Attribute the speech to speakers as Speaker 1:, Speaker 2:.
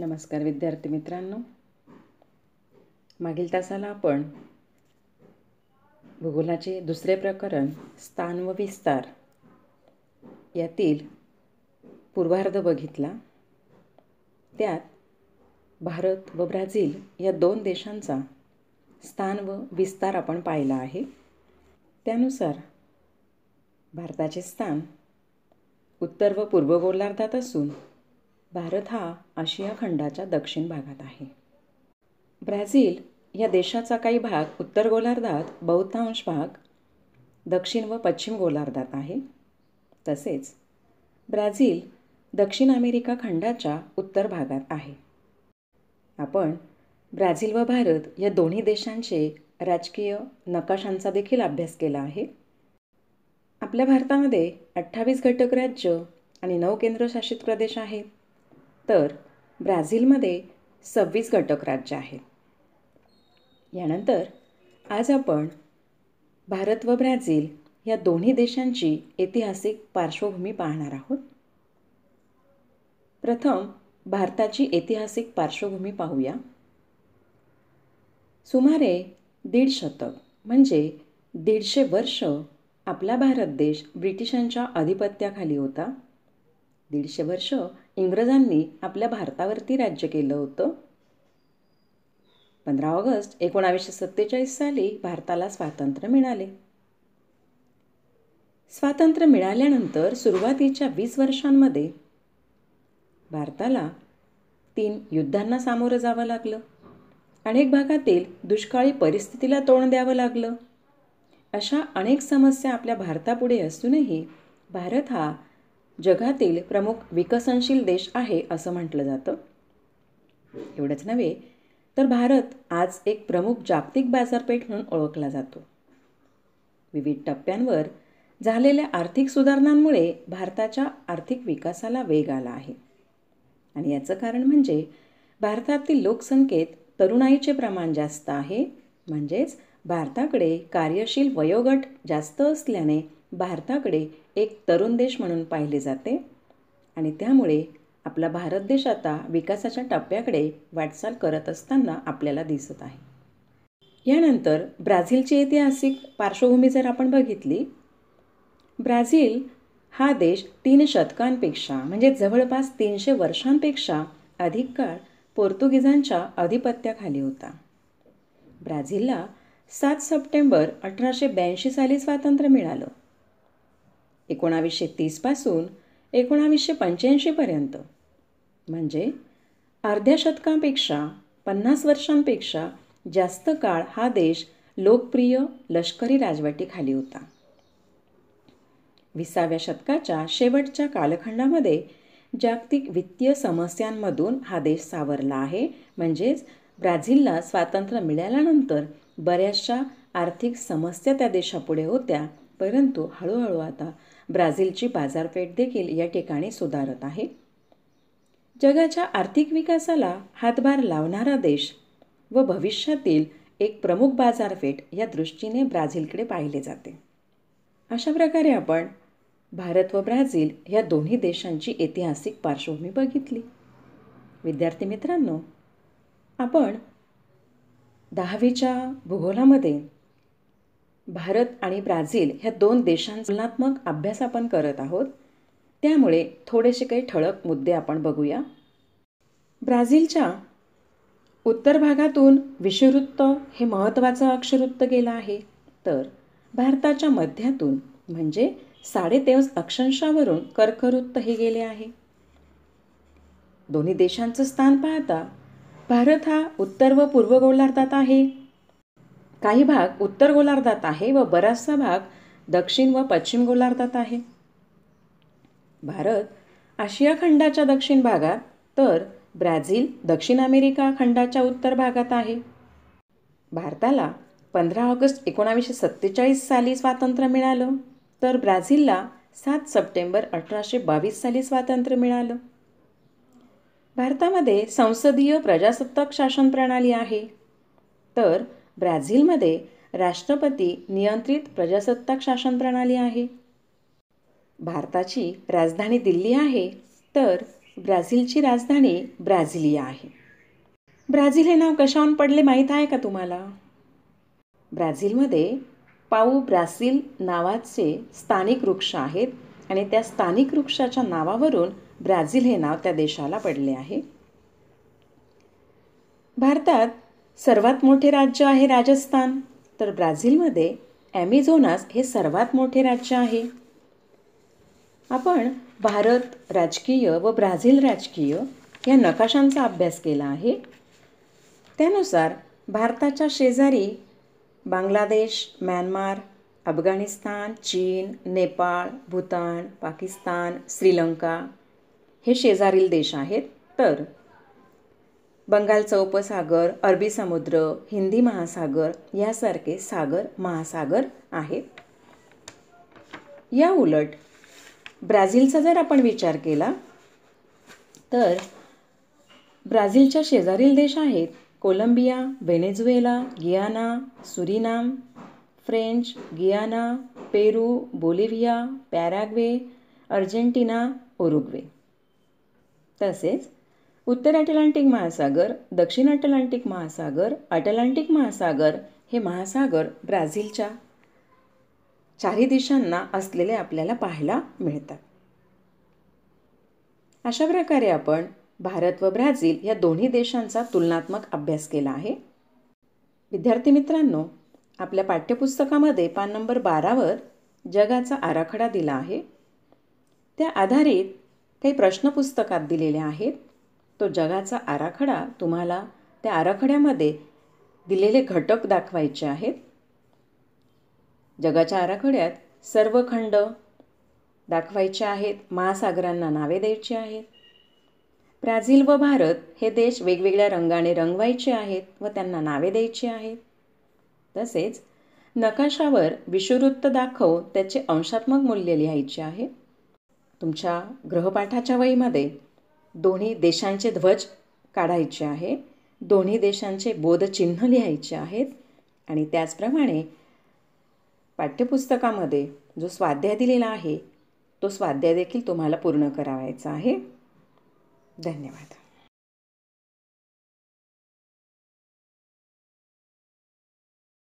Speaker 1: नमस्कार विद्यार्थी मित्रांनो मागील तासाला आपण भूगोलाचे दुसरे प्रकरण स्थान व विस्तार यातील पूर्वार्ध बघितला त्यात भारत व ब्राझील या दोन देशांचा स्थान व विस्तार आपण पाहिला आहे त्यानुसार भारताचे स्थान उत्तर व पूर्व गोलार्धात असून भारत हा आशिया खंडाच्या दक्षिण भागात आहे ब्राझील या देशाचा काही भाग उत्तर गोलार्धात बहुतांश भाग दक्षिण व पश्चिम गोलार्धात आहे तसेच ब्राझील दक्षिण अमेरिका खंडाच्या उत्तर भागात आहे आपण ब्राझील व भारत या दोन्ही देशांचे राजकीय नकाशांचा देखील अभ्यास केला आहे आपल्या भारतामध्ये अठ्ठावीस घटक राज्य आणि नऊ केंद्रशासित प्रदेश आहेत तर ब्राझीलमध्ये सव्वीस घटक राज्य आहेत यानंतर आज आपण भारत व ब्राझील या दोन्ही देशांची ऐतिहासिक पार्श्वभूमी पाहणार आहोत प्रथम भारताची ऐतिहासिक पार्श्वभूमी पाहूया सुमारे दीड शतक म्हणजे दीडशे वर्ष आपला भारत देश ब्रिटिशांच्या आधिपत्याखाली होता दीडशे वर्ष इंग्रजांनी आपल्या भारतावरती राज्य केलं होतं पंधरा ऑगस्ट एकोणावीसशे सत्तेचाळीस साली भारताला स्वातंत्र्य मिळाले स्वातंत्र्य मिळाल्यानंतर सुरुवातीच्या वीस वर्षांमध्ये भारताला तीन युद्धांना सामोरं जावं लागलं अनेक भागातील दुष्काळी परिस्थितीला तोंड द्यावं लागलं अशा अनेक समस्या आपल्या भारतापुढे असूनही भारत हा जगातील प्रमुख विकसनशील देश आहे असं म्हटलं जातं एवढंच नव्हे तर भारत आज एक प्रमुख जागतिक बाजारपेठ म्हणून ओळखला जातो विविध टप्प्यांवर झालेल्या आर्थिक सुधारणांमुळे भारताच्या आर्थिक विकासाला वेग आला आहे आणि याचं कारण म्हणजे भारतातील लोकसंख्येत तरुणाईचे प्रमाण जास्त आहे म्हणजेच भारताकडे कार्यशील वयोगट जास्त असल्याने भारताकडे एक तरुण देश म्हणून पाहिले जाते आणि त्यामुळे आपला भारत देश आता विकासाच्या टप्प्याकडे वाटचाल करत असताना आपल्याला दिसत आहे यानंतर ब्राझीलची ऐतिहासिक पार्श्वभूमी जर आपण बघितली ब्राझील हा देश तीन शतकांपेक्षा म्हणजे जवळपास तीनशे वर्षांपेक्षा अधिक काळ पोर्तुगीजांच्या अधिपत्याखाली होता ब्राझीलला सात सप्टेंबर अठराशे ब्याऐंशी साली स्वातंत्र्य मिळालं एकोणावीसशे तीसपासून एकोणावीसशे पंच्याऐंशीपर्यंत म्हणजे अर्ध्या शतकापेक्षा पन्नास वर्षांपेक्षा जास्त काळ हा देश लोकप्रिय लष्करी राजवटीखाली होता विसाव्या शतकाच्या शेवटच्या कालखंडामध्ये जागतिक वित्तीय समस्यांमधून हा देश सावरला आहे म्हणजेच ब्राझीलला स्वातंत्र्य मिळाल्यानंतर बऱ्याचशा आर्थिक समस्या त्या देशापुढे होत्या परंतु हळूहळू आता ब्राझीलची बाजारपेठ देखील या ठिकाणी सुधारत आहे जगाच्या आर्थिक विकासाला हातभार लावणारा देश व भविष्यातील एक प्रमुख बाजारपेठ या दृष्टीने ब्राझीलकडे पाहिले जाते अशा प्रकारे आपण भारत व ब्राझील या दोन्ही देशांची ऐतिहासिक पार्श्वभूमी बघितली विद्यार्थी मित्रांनो आपण दहावीच्या भूगोलामध्ये भारत आणि ब्राझील ह्या दोन देशांचा तुलनात्मक अभ्यास आपण करत आहोत त्यामुळे थोडेसे काही ठळक मुद्दे आपण बघूया ब्राझीलच्या उत्तर भागातून विषुवृत्त हे महत्त्वाचं अक्षवृत्त गेलं आहे तर भारताच्या मध्यातून म्हणजे साडेतेवीस अक्षांशावरून कर्कवृत्त हे गेले आहे दोन्ही देशांचं स्थान पाहता भारत हा उत्तर व पूर्व गोलार्धात आहे काही भाग उत्तर गोलार्धात आहे व बराचसा भाग दक्षिण व पश्चिम गोलार्धात आहे भारत आशिया खंडाच्या दक्षिण भागात तर ब्राझील दक्षिण अमेरिका खंडाच्या उत्तर भागात आहे भारताला पंधरा ऑगस्ट एकोणावीसशे सत्तेचाळीस साली स्वातंत्र्य मिळालं तर ब्राझीलला सात सप्टेंबर अठराशे बावीस साली स्वातंत्र्य मिळालं भारतामध्ये संसदीय प्रजासत्ताक शासन प्रणाली आहे तर ब्राझीलमध्ये राष्ट्रपती नियंत्रित प्रजासत्ताक शासन प्रणाली आहे भारताची राजधानी दिल्ली आहे तर ब्राझीलची राजधानी ब्राझिलिया आहे ब्राझील हे नाव कशाहून पडले माहीत आहे का तुम्हाला ब्राझीलमध्ये पाऊ ब्राझील नावाचे स्थानिक वृक्ष आहेत आणि त्या स्थानिक वृक्षाच्या नावावरून ब्राझील हे नाव त्या देशाला पडले आहे भारतात सर्वात मोठे राज्य आहे राजस्थान तर ब्राझीलमध्ये ॲमेझोनास हे सर्वात मोठे राज्य आहे आपण भारत राजकीय व ब्राझील राजकीय या नकाशांचा अभ्यास केला आहे त्यानुसार भारताच्या शेजारी बांगलादेश म्यानमार अफगाणिस्तान चीन नेपाळ भूतान पाकिस्तान श्रीलंका हे शेजारील देश आहेत तर बंगालचा उपसागर अरबी समुद्र हिंदी महासागर यासारखे सागर महासागर आहेत या उलट ब्राझीलचा जर आपण विचार केला तर ब्राझीलच्या शेजारील देश आहेत Colombia Venezuela Guiana Suriname, French Guiana Peru Bolivia Paraguay Argentina Uruguay तसेच उत्तर अटलांटिक महासागर दक्षिण अटलांटिक महासागर अटलांटिक महासागर हे महासागर ब्राझीलच्या चारही दिशांना असलेले आपल्याला पाहायला मिळतात अशा प्रकारे आपण भारत व ब्राझील या दोन्ही देशांचा तुलनात्मक अभ्यास केला आहे विद्यार्थी मित्रांनो आपल्या पाठ्यपुस्तकामध्ये पान नंबर बारावर जगाचा आराखडा दिला आहे त्या आधारित काही प्रश्नपुस्तकात दिलेल्या आहेत तो जगाचा आराखडा तुम्हाला त्या आराखड्यामध्ये दिलेले घटक दाखवायचे आहेत जगाच्या आराखड्यात सर्व खंड दाखवायचे आहेत महासागरांना नावे द्यायची आहेत ब्राझील व भारत हे देश वेगवेगळ्या रंगाने रंगवायचे आहेत व त्यांना नावे द्यायची आहेत तसेच नकाशावर विषुवृत्त दाखवून त्याचे अंशात्मक मूल्य लिहायचे आहे तुमच्या ग्रहपाठाच्या वहीमध्ये दोन्ही देशांचे ध्वज काढायचे आहे दोन्ही देशांचे बोधचिन्ह लिहायचे आहेत आणि त्याचप्रमाणे पाठ्यपुस्तकामध्ये जो स्वाध्याय दिलेला आहे तो स्वाध्याय देखील तुम्हाला पूर्ण करावायचा आहे धन्यवाद